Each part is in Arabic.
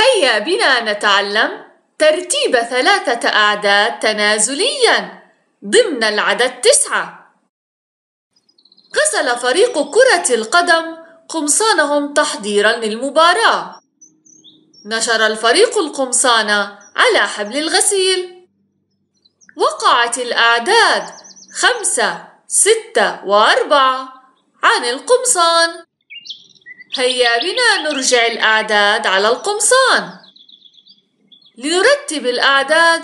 هيا بنا نتعلم ترتيب ثلاثة أعداد تنازلياً ضمن العدد تسعة. غسل فريق كرة القدم قمصانهم تحضيراً للمباراة. نشر الفريق القمصان على حبل الغسيل. وقعت الأعداد خمسة، ستة، وأربعة عن القمصان. هيا بنا نرجع الأعداد على القمصان لنرتب الأعداد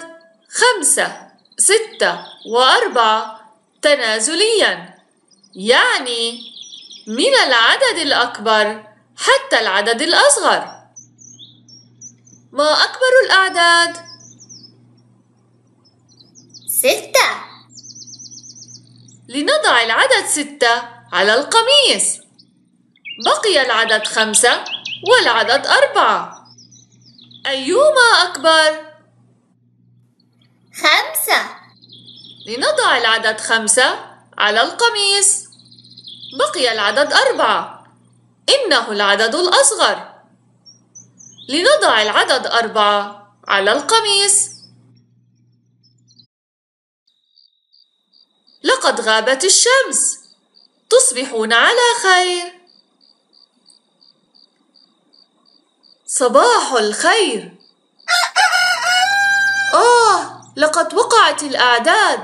خمسة ستة وأربعة تنازليا يعني من العدد الأكبر حتى العدد الأصغر ما أكبر الأعداد؟ ستة لنضع العدد ستة على القميص بقي العدد خمسة والعدد أربعة أيهما أكبر؟ خمسة لنضع العدد خمسة على القميص بقي العدد أربعة إنه العدد الأصغر لنضع العدد أربعة على القميص لقد غابت الشمس تصبحون على خير صباح الخير آه لقد وقعت الأعداد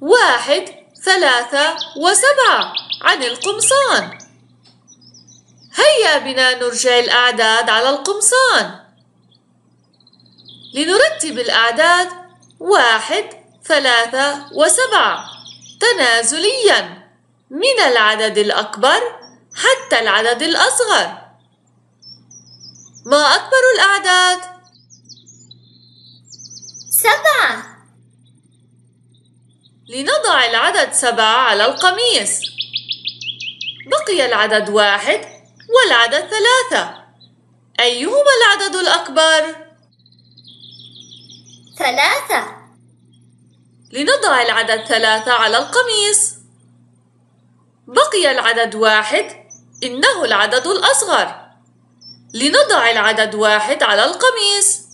واحد ثلاثة وسبعة عن القمصان هيا بنا نرجع الأعداد على القمصان لنرتب الأعداد واحد ثلاثة وسبعة تنازليا من العدد الأكبر حتى العدد الأصغر ما أكبر الأعداد؟ سبعة لنضع العدد سبعة على القميص بقي العدد واحد والعدد ثلاثة أيهما العدد الأكبر؟ ثلاثة لنضع العدد ثلاثة على القميص بقي العدد واحد إنه العدد الأصغر لنضع العدد واحد على القميص